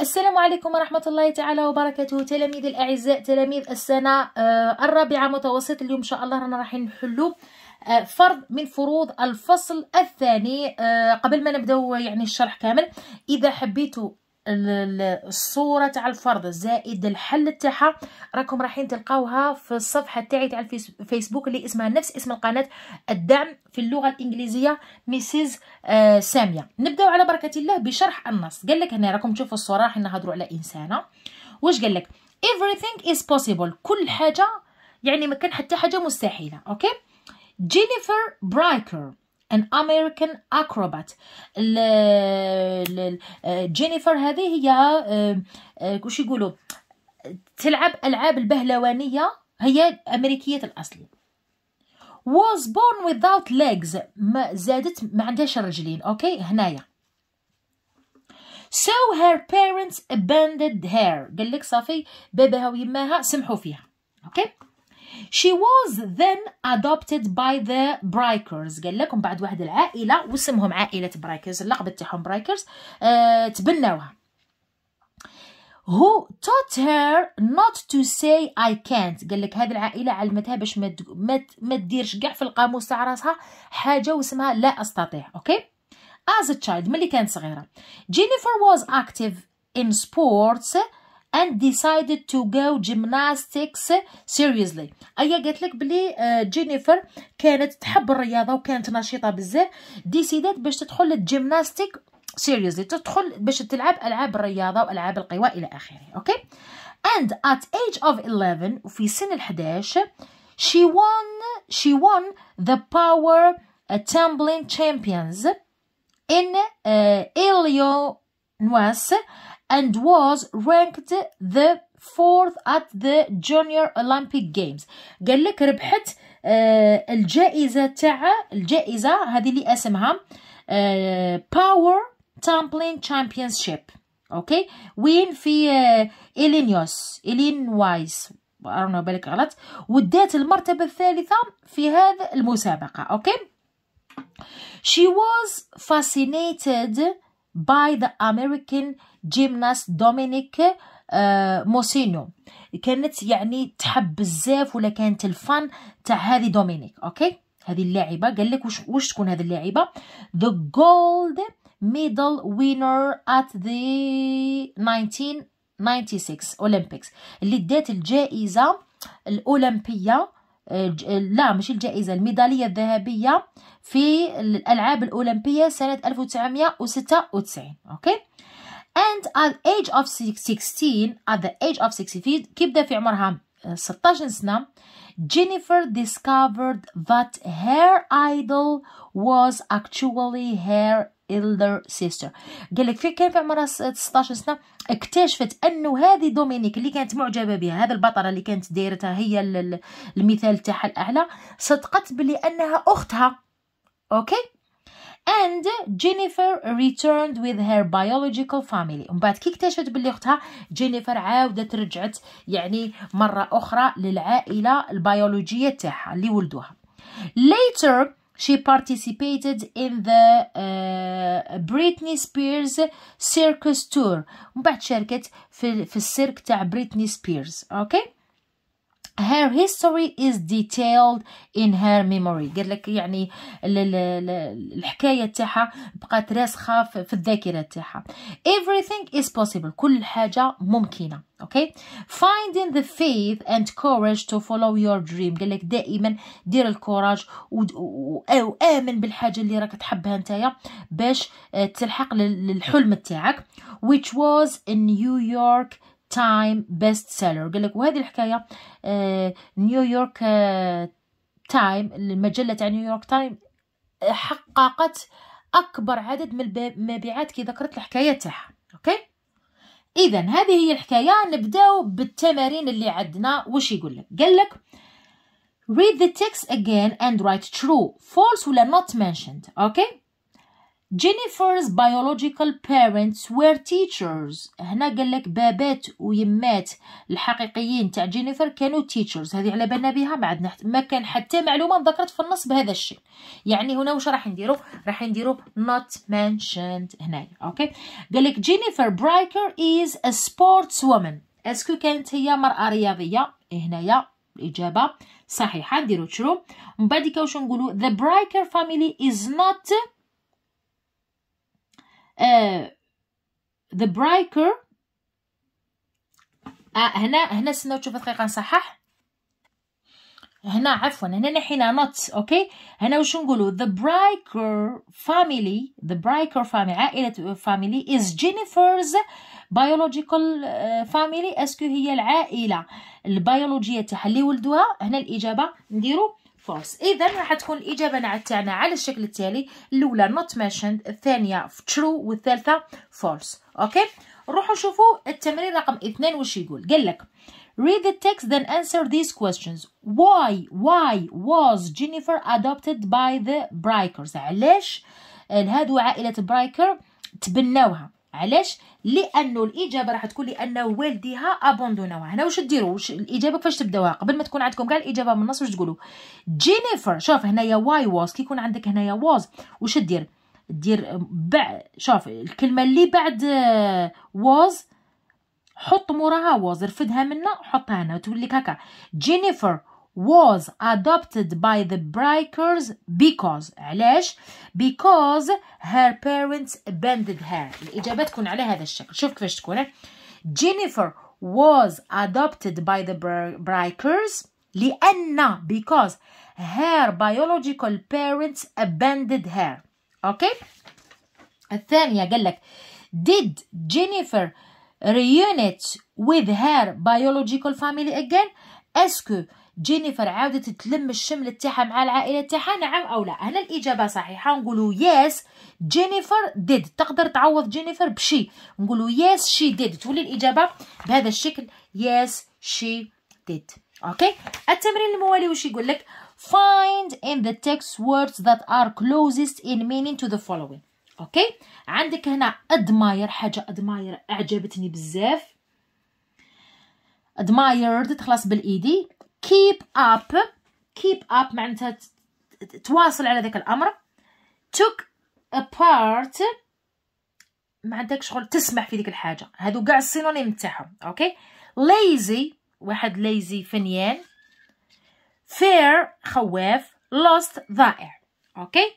السلام عليكم ورحمة الله تعالى وبركاته تلاميذ الأعزاء تلاميذ السنة آه، الرابعة متوسط اليوم إن شاء الله رانا راح نحلو آه، فرض من فروض الفصل الثاني آه، قبل ما نبداو يعني الشرح كامل إذا حبيتوا الصوره تاع الفرض زائد الحل تاعها راكم رايحين تلقاوها في الصفحه تاعي تاع الفيسبوك اللي اسمها نفس اسم القناه الدعم في اللغه الانجليزيه ميسيز آه، ساميه نبداو على بركه الله بشرح النص قال لك هنا راكم تشوفوا الصوره راح نهضروا على انسانه واش قال لك everything is possible كل حاجه يعني ما كان حتى حاجه مستحيله اوكي جينيفر برايكر ان امريكان اكروبات جينيفر هذه هي آه، آه، وش يقولوا تلعب العاب البهلوانيه هي امريكيه الاصل was born without legs ما زادت ما عندهاش رجلين اوكي هنايا so her parents abandoned her قال لك صافي باباها ويماها سمحوا فيها اوكي she was then adopted by the برايكرز قال لكم بعد واحد العائلة واسمهم عائلة برايكرز اللقب تاعهم برايكرز آه تبناوها who taught her not to say I can't قال لك هذه العائلة علمتها باش ما ما تديرش كاع في القاموس تاع راسها حاجة واسمها لا أستطيع أوكي okay? as a child ملي كانت صغيرة Jennifer was active in sports and decided to go gymnastics seriously ايا قالت لك بلي جينيفر كانت تحب الرياضه وكانت نشيطه بزاف ديسيدات باش تدخل للجيمناستيك سيريوسلي تدخل باش تلعب العاب الرياضه والعاب القوى الى اخره اوكي and at age of 11 وفي سن ال11 she won she won the power uh, tumbling champions in uh, Illinois and was ranked the fourth at the junior olympic games قال ربحت الجائزه تاع الجائزه هذه اللي اسمها power tumbling championship اوكي وين في الينيوس الين وايس I don't know بالك غلط ودات المرتبة الثالثة في هذا المسابقة okay? She was fascinated by the American جيمناس دومينيك آه، موسينو كانت يعني تحب بزاف ولا كانت الفان تاع هذه دومينيك اوكي هذه اللاعبه قال لك واش واش تكون هذه اللاعبه ذا جولد ميدل وينر ات ذا 1996 اولمبيكس اللي دات الجائزه الاولمبيه آه، آه، لا مش الجائزة الميدالية الذهبية في الألعاب الأولمبية سنة 1996 أوكي and at age of 16 at the age of 16 كبدة في عمرها 16 آه، سنة Jennifer discovered that her idol was actually her elder sister قال لك في كان في عمرها 16 سنه اكتشفت انه هذه دومينيك اللي كانت معجبه بها هذا البطله اللي كانت دايرتها هي المثال تاعها الاعلى صدقت بلي انها اختها اوكي and Jennifer returned with her biological family ومن بعد كي اكتشفت باللي اختها جينيفر عاودت رجعت يعني مره اخرى للعائله البيولوجيه تاعها اللي ولدوها later She participated in the uh, Britney Spears Circus Tour ومن بعد شاركت في, في السيرك تاع بريتني سبيرز اوكي okay? her history is detailed in her memory قال لك يعني الحكايه تاعها بقات راسخه في الذاكره تاعها everything is possible كل حاجه ممكنه okay? finding the faith and courage to follow your dream قال لك دائما دير الكوراج وامن بالحاجه اللي راك تحبها نتايا باش تلحق للحلم تاعك which was in New York تايم بيست سيلر قال لك وهذه الحكايه نيويورك آه، تايم آه، المجله تاع نيويورك تايم حققت اكبر عدد من المبيعات كي ذكرت الحكايه تاعها اوكي اذا هذه هي الحكايه نبداو بالتمارين اللي عندنا واش يقول لك قال لك read the text again and write true false ولا not mentioned اوكي Jennifer's biological parents were teachers هنا قال لك بابات ويمات الحقيقيين تاع جينيفر كانوا teachers هذه على بالنا بها ما عندنا ما كان حتى معلومه ذكرت في النص بهذا الشيء يعني هنا واش راح نديرو راح نديرو not mentioned هنايا اوكي قال لك جينيفر برايكر از ا سبورتس وومن اسكو كانت هي مرأة رياضية إيه، هنايا الإجابة صحيحة نديرو تشرو من بعد كي واش نقولو ذا برايكر فاميلي از نوت ذا آه، برايكر آه، هنا هنا استناو تشوفوا دقيقه نصحح هنا عفوا هنا نحينا نوت اوكي هنا واش نقولوا the Briker family the Briker family عائلة family is Jennifer's biological آه، family اسكو هي العائلة البيولوجية تاعها اللي ولدوها هنا الإجابة نديرو فولس اذا راح تكون الاجابه تاعنا على الشكل التالي الاولى نوت mentioned الثانيه ترو والثالثه فولس اوكي روحوا شوفوا التمرين رقم اثنين وش يقول قال لك Read the text then answer these questions. Why, why was Jennifer adopted by the Breakers? علاش هادو عائلة برايكر تبناوها؟ علاش لانه الاجابه راح تكون لان والديها ابوندوناوها هنا واش ديروا واش الاجابه كيفاش تبداوها قبل ما تكون عندكم كاع الاجابه من النص واش تقولوا جينيفر شوف هنايا واي واز كي يكون عندك هنايا واز واش دير دير بع شوف الكلمه اللي بعد واز آه، حط موراها واز رفدها منا حطها هنا تولي هكا جينيفر was adopted by the Breakers because علاش because her parents abandoned her الإجابة تكون على هذا الشكل شوف كيفاش تكون Jennifer was adopted by the Breakers لأن because her biological parents abandoned her okay الثانية قال لك did Jennifer reunite with her biological family again est-ce que جينيفر عاودت تلم الشمل تاعها مع العائله تاعها نعم او لا هنا الاجابه صحيحه نقولوا يس جينيفر ديد تقدر تعوض جينيفر بشي نقولوا يس شي ديد تولي الاجابه بهذا الشكل يس شي ديد اوكي التمرين الموالي واش يقول لك find in the text words that are closest in meaning to the following اوكي عندك هنا ادماير حاجه ادماير اعجبتني بزاف ادمايرد تخلص بالايدي keep up keep up معناتها تواصل على ذاك الامر took apart ما عندك شغل تسمح في ديك الحاجه هادو كاع السينونيم تاعهم اوكي lazy واحد lazy فنيان fair خواف lost ضائع اوكي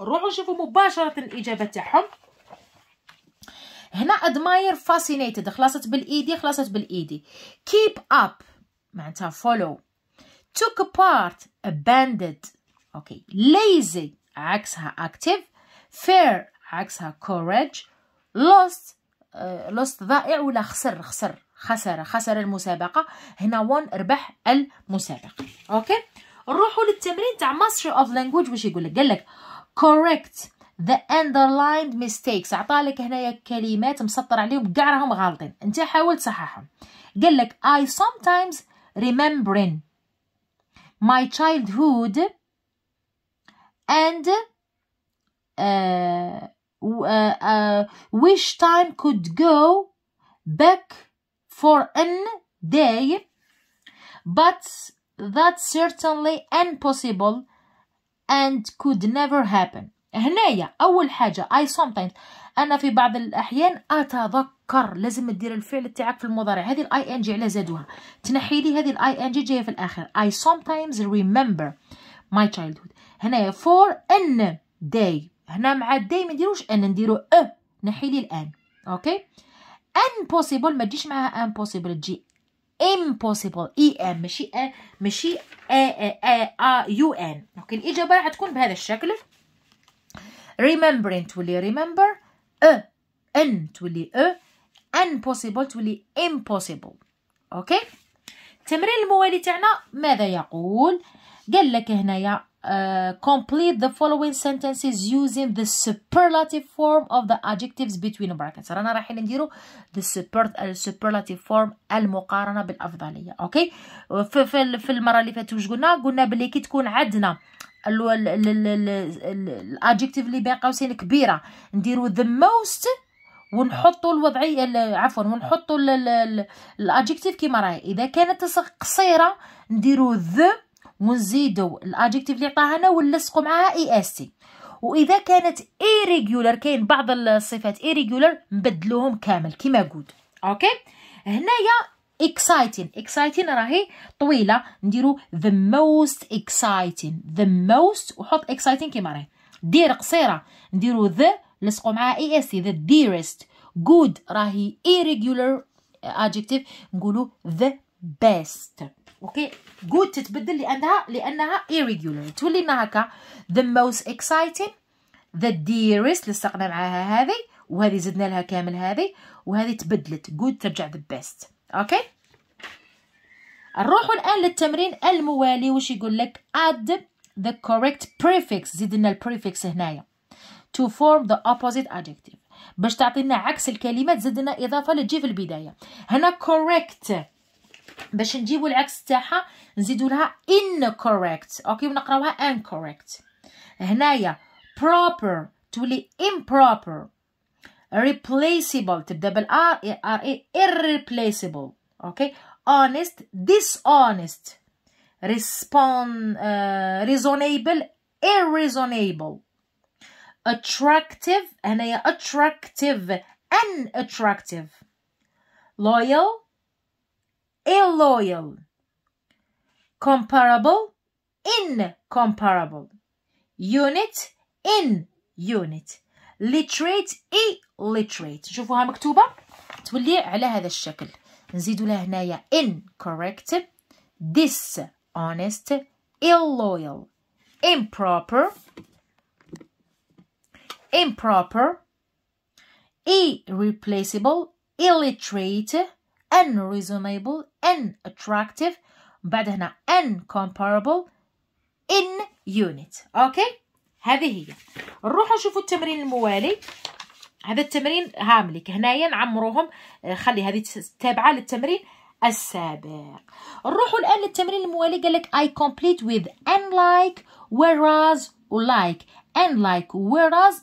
روحوا شوفوا مباشره الاجابه تاعهم هنا admire fascinated خلاصت بالايدي خلاصت بالايدي keep up معناتها follow took apart abandoned اوكي lazy عكسها active fair عكسها courage lost uh, lost ضائع ولا خسر خسر خسر خسر المسابقة هنا won ربح المسابقة اوكي نروحوا للتمرين تاع mastery of language واش يقول لك قال لك correct the underlined mistakes عطالك هنايا كلمات مسطر عليهم كاع راهم غالطين انت حاول تصححهم قال لك I sometimes remembering my childhood and uh, uh, uh, wish time could go back for an day but that's certainly impossible and could never happen هنايا أول حاجة I sometimes أنا في بعض الأحيان أتذكر كر لازم دير الفعل تاعك في المضارع هذه الاي ان جي على زادوها تنحي لي هذه الاي ان جي جايه في الاخر I sometimes remember my childhood هنايا for ان day هنا مع day ما نديروش ان نديرو ا e. نحي لي الان اوكي ان ما تجيش معها ان تجي impossible اي e ام ماشي ا ماشي ا يو ان اوكي الاجابه راح تكون بهذا الشكل ريممبرين تولي ريممبر أ أن تولي أ e. impossible تولي impossible اوكي التمرين الموالي تاعنا ماذا يقول قال لك هنايا Uh, complete the following sentences using the superlative form of the adjectives between brackets رانا رايحين نديرو the super, superlative form المقارنه بالافضليه اوكي في, في, في المره اللي فاتت واش قلنا قلنا بلي كي تكون عندنا الادجكتيف اللي بين قوسين كبيره نديرو the most ونحطوا الوضعيه عفوا ونحطوا الادجكتيف كيما راهي اذا كانت قصيره نديروا ذ ونزيدوا الادجكتيف اللي عطاها ونلصقوا معاها اي اس تي واذا كانت irregular كاين بعض الصفات irregular نبدلوهم كامل كيما قلت اوكي هنايا اكسايتين اكسايتين راهي طويله نديرو ذا موست اكسايتين ذا موست وحط اكسايتين كيما راهي دير قصيره نديرو the لصقوا معاه اي اس ذا ديرست جود راهي irregular uh, adjective نقولوا ذا بيست اوكي جود تتبدل لانها لانها irregular تولي لنا هكا ذا موست exciting ذا ديرست لصقنا معاها هذه وهذه زدنا لها كامل هذه وهذه تبدلت جود ترجع ذا بيست اوكي نروحوا الان للتمرين الموالي واش يقول لك اد ذا كوريكت بريفكس زيد لنا البريفكس هنايا to form the opposite adjective باش تعطينا عكس الكلمه زدنا اضافه لتجي في البدايه هنا correct باش نجيبوا العكس تاعها نزيدوا لها incorrect اوكي ونقراوها incorrect هنايا proper تولي improper replaceable تبدا بالار ار اي irreplaceable اوكي honest dishonest respond uh, reasonable irreasonable attractive and attractive unattractive loyal illoyal comparable incomparable unit in unit literate illiterate شوفوها مكتوبة تولي على هذا الشكل نزيدوا لها هنايا incorrect dishonest illoyal improper improper, irreplaceable, illiterate, unreasonable, unattractive, but بعدهنا incomparable, in unit. Okay? هذه هي. نروح نشوفوا التمرين الموالي. هذا التمرين هاملك. هنايا نعمروهم خلي هذه تابعة للتمرين السابق. نروحوا الآن للتمرين الموالي قال I complete with unlike, whereas, like. unlike, whereas,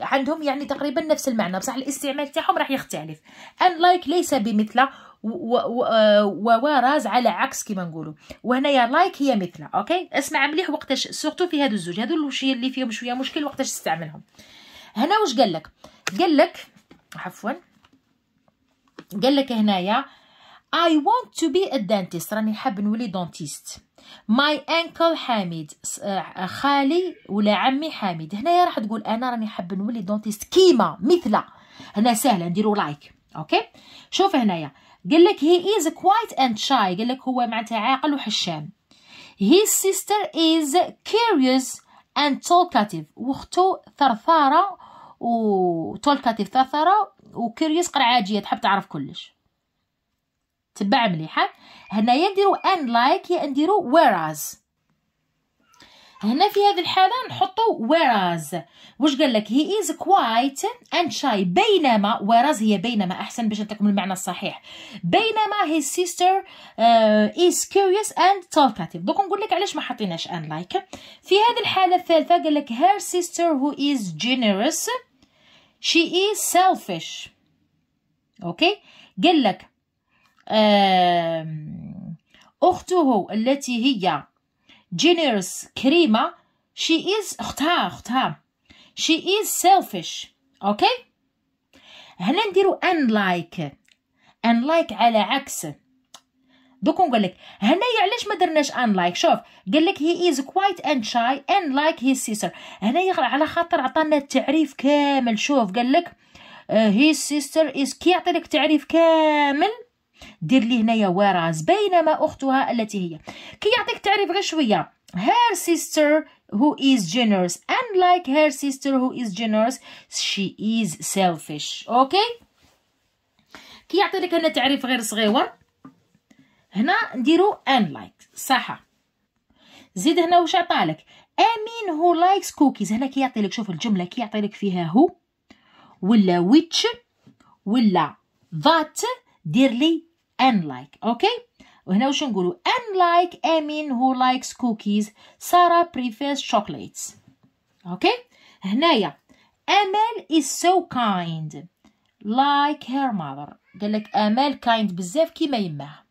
عندهم يعني تقريبا نفس المعنى بصح الاستعمال تاعهم راح يختلف ان لايك ليس بمثله ووراز آه، على عكس كما نقولوا وهنايا لايك هي مثله اوكي اسمع مليح وقتاش سورتو في هادو الزوج هادو الوشيه اللي فيهم شويه مشكل وقتاش تستعملهم هنا واش قال لك قال لك عفوا قال لك هنايا I want to be a dentist راني حاب نولي دونتيست ماي انكل حامد خالي ولا عمي حامد هنايا راح تقول انا راني حاب نولي دونتيست كيما مثله هنا سهله نديرو لايك اوكي شوف هنايا قال لك هي از كوايت اند شاي قال لك هو معناتها عاقل وحشام هي سيستر از كيريوس اند talkative واختو ثرثاره وتولكاتيف ثرثاره وكيريوس قرعاجيه تحب تعرف كلش تبع مليحه هنايا نديرو ان لايك يا نديرو whereas هنا في هذه الحالة نحطو whereas واش قال لك he is quiet and shy بينما whereas هي بينما أحسن باش نعطيكم المعنى الصحيح بينما his sister uh, is curious and talkative دوك نقول لك علاش ما حطيناش and like في هذه الحالة الثالثة قال لك her sister who is generous she is selfish أوكي okay. قال لك أخته التي هي جينيرس كريمة she is أختها أختها she is selfish أوكي okay? هنا نديرو unlike unlike على عكس دوك نقول لك هنايا علاش ما درناش لايك شوف قال لك هي از كوايت اند شاي اند لايك هي سيستر هنايا على خاطر عطانا التعريف كامل شوف قال لك هي سيستر از كيعطي لك تعريف كامل دير لي هنايا وراز بينما اختها التي هي كي يعطيك تعريف غير شويه her sister who is generous لايك her sister who is generous she is selfish اوكي كي يعطي لك هنا تعريف غير صغيور هنا نديرو لايك صح زيد هنا واش عطالك امين هو لايكس كوكيز هنا كي يعطي لك شوف الجمله كي يعطي لك فيها هو ولا which ولا ذات ان لايك اوكي وهنا واش نقولوا لايك امين هو لايكس كوكيز ساره بريفيرز شوكليتس اوكي هنايا أمل is so kind like her mother قال لك أمل kind بزاف كيما يماها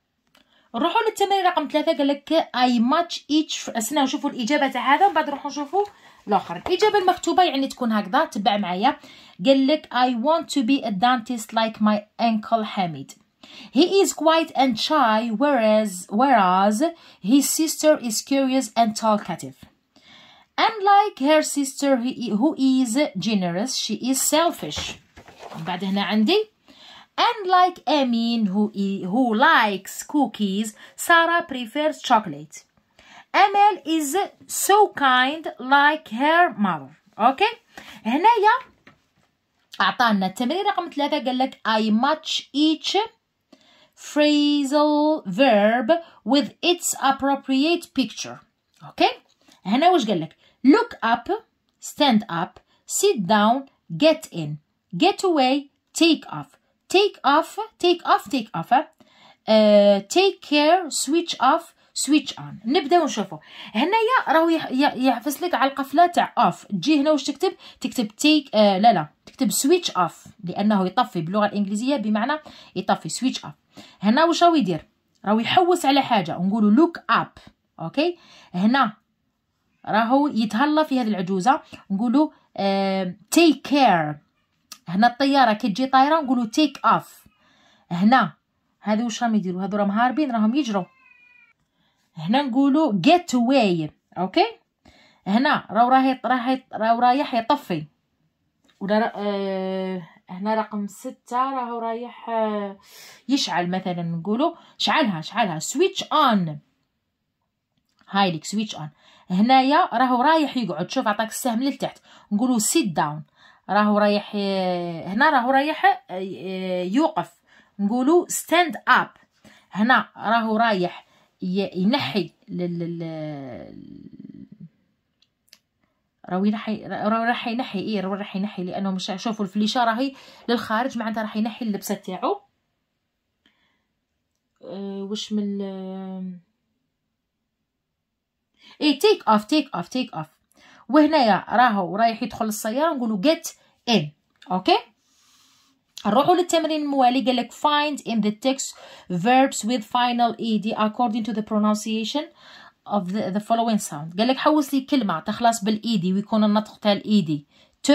نروحوا للتمرين رقم ثلاثة قال لك اي ماتش ايتش أسنا نشوفوا الإجابة تاع هذا ومن بعد نروحوا نشوفوا الاخر الاجابه المكتوبه يعني تكون هكذا تبع معايا قال لك I want to be a dentist like my uncle Hamid He is quiet and shy, whereas, whereas his sister is curious and talkative. And like her sister who is generous, she is selfish. بعد هنا عندي Unlike Amin who, who likes cookies, Sarah prefers chocolate. Amel is so kind like her mother. Okay? هنايا أعطانا التمرين رقم ثلاثة قال لك I match each phrasal verb with its appropriate picture. Okay? هنا واش قال لك؟ Look up, stand up, sit down, get in, get away, take off. Take off, take off, take off. Uh, take care, switch off, switch on. نبدأ ونشوفه. هنا يا راهو يحفز لك على القفلة تاع off. تجي هنا واش تكتب؟ تكتب take, لا لا. تكتب switch off. لأنه يطفي باللغة الإنجليزية بمعنى يطفي switch off. هنا واش راهو يدير راهو يحوس على حاجه ونقولوا لوك اب اوكي هنا راهو يتهلا في هذه العجوزه نقولوا آه، تيك كير هنا الطياره كي تجي طايره نقولوا تيك اوف هنا هذو واش راهم يديروا هذو راهم هاربين راهم يجروا هنا نقولوا جيت واي اوكي هنا راهو راهي راهي راهو رايح يطفي ولا آه هنا رقم ستة راهو رايح آه، يشعل مثلا نقولوا شعلها شعلها سويتش اون هاي ليك سويتش اون هنايا راهو رايح يقعد شوف عطاك السهم للتحت نقولوا سيت داون راهو رايح آه، هنا راهو رايح آه، يوقف نقولوا ستاند اب هنا راهو رايح ينحي راهو راح ينحي ايه راهو راح ينحي لانه مش شوفوا الفليشه راهي للخارج معناتها راح ينحي اللبسه تاعو أه واش من اي تيك اوف تيك اوف تيك اوف وهنايا راهو رايح يدخل للسياره نقولوا جيت ان اوكي نروحوا للتمرين الموالي قال لك find in the text verbs with final ed according to the pronunciation of the, the following sound قال لك حوس لي كلمة تخلص بالإيدي ويكون النطق تاع الإيدي تو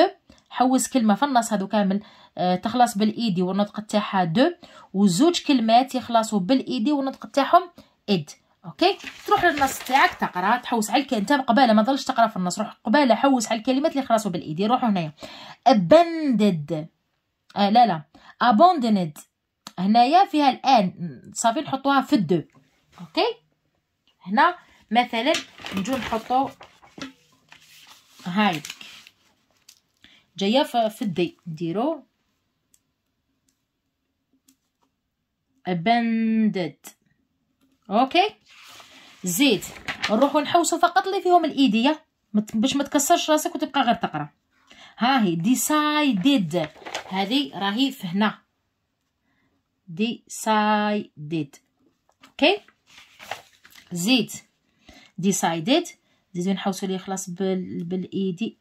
حوس كلمة في النص هذو كامل آه تخلص بالإيدي والنطق تاعها دو وزوج كلمات يخلصوا بالإيدي والنطق تاعهم إد اوكي تروح للنص تاعك تقرا تحوس على الكلمه انت قباله ما ظلش تقرا في النص روح قباله حوس على الكلمات اللي خلصوا بالايدي روحوا هنايا abandoned آه لا لا abandoned هنايا فيها الان صافي نحطوها في الدو اوكي هنا مثلا نجو نحطو هاي جايه في الدي نديرو اباندد اوكي زيت نروحو نحوسو فقط اللي فيهم الايديه باش ما تكسرش راسك وتبقى غير تقرا ها هي ديسايدد هذه راهي فهنا ديسايدد اوكي زيت decided زيدو نحوسو ليه خلاص بال بالاي دي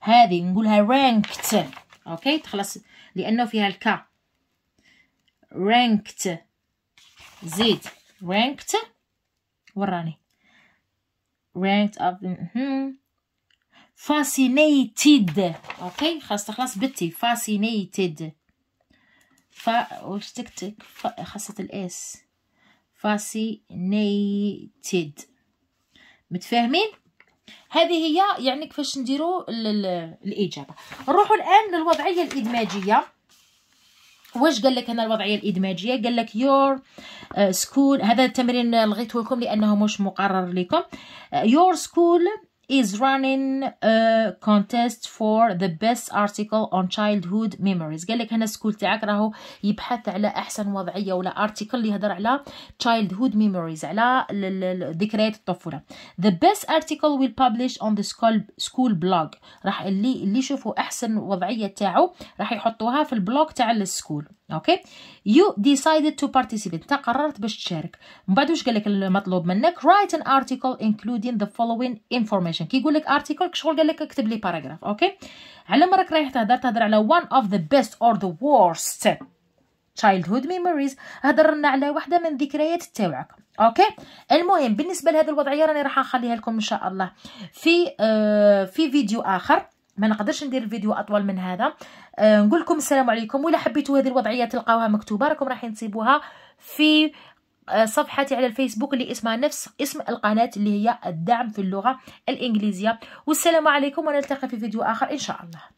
هذه نقولها رانكت اوكي تخلص لانه فيها الكا رانكت زيد رانكت وراني رانكت اب fascinated اوكي خلاص تخلص بالتي fascinated فا واش تكتك خاصة الاس fascinated متفاهمين هذه هي يعني كيفاش نديرو الاجابه نروحوا الان للوضعيه الادماجيه واش قال لك هنا الوضعيه الادماجيه قال لك يور سكول uh, هذا التمرين لغيته لكم لانه مش مقرر لكم يور uh, سكول is running a contest for the best article on childhood memories قال لك هنا سكول تاعك راهو يبحث على احسن وضعيه ولا ارتيكل يهضر على childhood memories على ذكريات الطفوله the best article will publish on the school school blog راح اللي اللي يشوفوا احسن وضعيه تاعو راح يحطوها في البلوك تاع السكول اوكي يو ديسايدد تو بارتيسيبيت انت قررت باش تشارك من بعد واش قال لك المطلوب منك write an article including the following information كيقول لك article شغل قال لك اكتب لي باراجراف اوكي على مرك رايح تهضر تهضر على one of the best or the worst childhood memories هضرنا على واحده من ذكريات تاوعك اوكي المهم بالنسبه لهذه الوضعيه راني راح نخليها لكم ان شاء الله في آه في فيديو اخر ما نقدرش ندير الفيديو اطول من هذا أه نقول لكم السلام عليكم ولا حبيتوا هذه الوضعيه تلقاوها مكتوبه راكم راح نصيبوها في أه، صفحتي على الفيسبوك اللي اسمها نفس اسم القناه اللي هي الدعم في اللغه الانجليزيه والسلام عليكم ونلتقي في فيديو اخر ان شاء الله